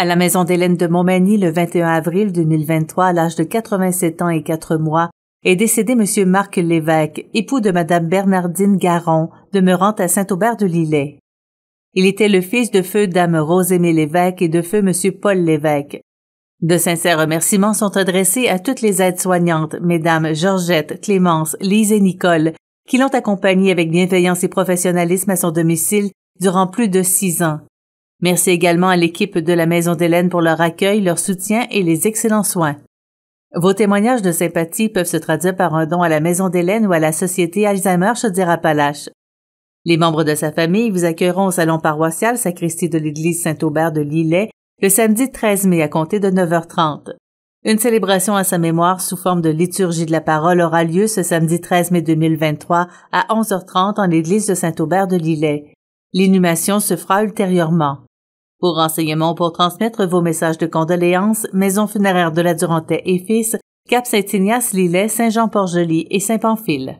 À la maison d'Hélène de Montmagny le 21 avril 2023 à l'âge de 87 ans et 4 mois est décédé M. Marc Lévesque, époux de Mme Bernardine Garon, demeurant à Saint-Aubert-de-Lillet. Il était le fils de feu Dame Rosemée Lévesque et de feu M. Paul Lévesque. De sincères remerciements sont adressés à toutes les aides-soignantes, Mesdames Georgette, Clémence, Lise et Nicole, qui l'ont accompagné avec bienveillance et professionnalisme à son domicile durant plus de six ans. Merci également à l'équipe de la Maison d'Hélène pour leur accueil, leur soutien et les excellents soins. Vos témoignages de sympathie peuvent se traduire par un don à la Maison d'Hélène ou à la Société Alzheimer Chaudière-Appalaches. Les membres de sa famille vous accueilleront au salon paroissial sacristie de l'église Saint-Aubert de Lillet le samedi 13 mai à compter de 9h30. Une célébration à sa mémoire sous forme de liturgie de la parole aura lieu ce samedi 13 mai 2023 à 11h30 en l'église de Saint-Aubert de Lillet. L'inhumation se fera ultérieurement. Pour renseignements pour transmettre vos messages de condoléances, Maison funéraire de la Durantais et Fils, Cap Saint-Ignace, Lillet, Saint-Jean-Port-Joli et Saint-Pamphile.